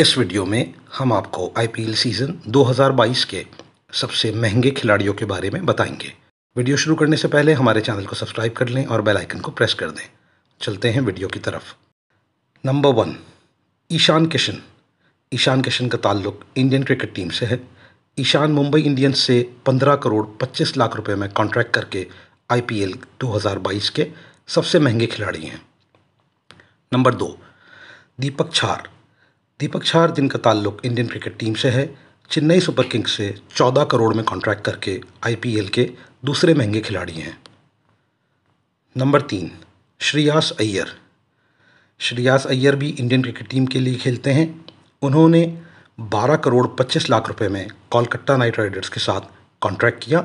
इस वीडियो में हम आपको आईपीएल सीज़न 2022 के सबसे महंगे खिलाड़ियों के बारे में बताएंगे वीडियो शुरू करने से पहले हमारे चैनल को सब्सक्राइब कर लें और बेल आइकन को प्रेस कर दें चलते हैं वीडियो की तरफ नंबर वन ईशान किशन ईशान किशन का ताल्लुक इंडियन क्रिकेट टीम से है ईशान मुंबई इंडियंस से 15 करोड़ 25 लाख रुपए में कॉन्ट्रैक्ट करके आईपीएल 2022 के सबसे महंगे खिलाड़ी हैं नंबर दो दीपक छार दीपक छार जिनका ताल्लुक इंडियन क्रिकेट टीम से है चेन्नई सुपर किंग्स से 14 करोड़ में कॉन्ट्रैक्ट करके आईपीएल के दूसरे महंगे खिलाड़ी हैं नंबर तीन श्रियास अय्यर श्रियास अय्यर भी इंडियन क्रिकेट टीम के लिए खेलते हैं उन्होंने 12 करोड़ 25 लाख रुपए में कोलकाता नाइट राइडर्स के साथ कॉन्ट्रैक्ट किया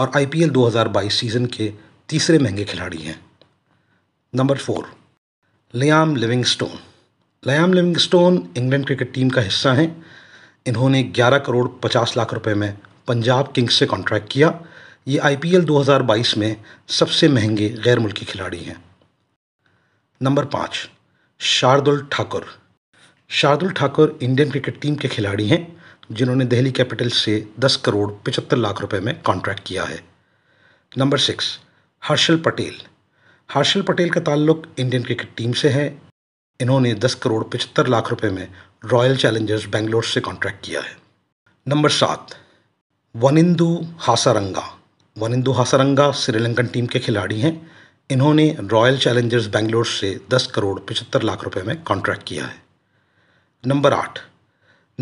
और आईपीएल 2022 सीज़न के तीसरे महंगे खिलाड़ी हैं number four Liam Livingstone Liam Livingstone England cricket team का हिस्सा हैं इन्होंने 11 करोड़ 50 लाख रुपए में पंजाब किंग्स से कॉन्ट्रैक्ट किया ये आईपीएल 2022 में सबसे महंगे गैर मुल्की खिलाड़ी हैं नंबर पाँच Shardul Thakur Shardul Thakur Indian cricket team के खिलाड़ी हैं जिन्होंने दिल्ली कैपिटल्स से 10 करोड़ पचहत्तर लाख रुपए में कॉन्ट्रैक्ट किया है नंबर सिक्स हर्षल पटेल हर्षल पटेल का ताल्लुक इंडियन क्रिकेट टीम से है इन्होंने 10 करोड़ पचहत्तर लाख रुपए में रॉयल चैलेंजर्स बेंगलोर से कॉन्ट्रैक्ट किया है नंबर सात वनिंदु हासारंगा वनिंदु हासारंगा श्रीलंकन टीम के खिलाड़ी हैं इन्होंने रॉयल चैलेंजर्स बेंगलोर से 10 करोड़ पचहत्तर लाख रुपए में कॉन्ट्रैक्ट किया है नंबर आठ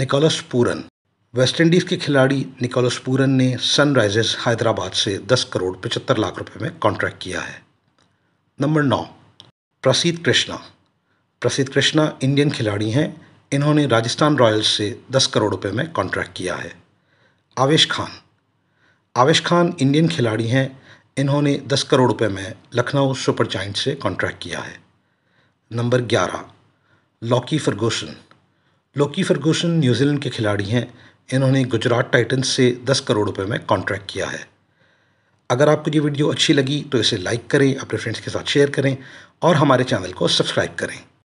निकोलस पूरन वेस्टइंडीज़ के खिलाड़ी निकोलस पूरन ने सनराइजर्स हैदराबाद से 10 करोड़ पचहत्तर लाख रुपए में कॉन्ट्रैक्ट किया है नंबर नौ प्रसीद कृष्णा प्रसिद्ध कृष्णा इंडियन खिलाड़ी हैं इन्होंने राजस्थान रॉयल्स से 10 करोड़ रुपए में कॉन्ट्रैक्ट किया है आवेश खान आवेश खान इंडियन खिलाड़ी हैं इन्होंने 10 करोड़ रुपए में लखनऊ सुपर जाइंट से कॉन्ट्रैक्ट किया है number 11 Lockie Ferguson Lockie Ferguson New Zealand के खिलाड़ी हैं इन्होंने गुजरात टाइटन्स से 10 करोड़ रुपए में कॉन्ट्रैक्ट किया है अगर आपको ये वीडियो अच्छी लगी तो इसे लाइक करें अपने फ्रेंड्स के साथ शेयर करें और हमारे चैनल को सब्सक्राइब करें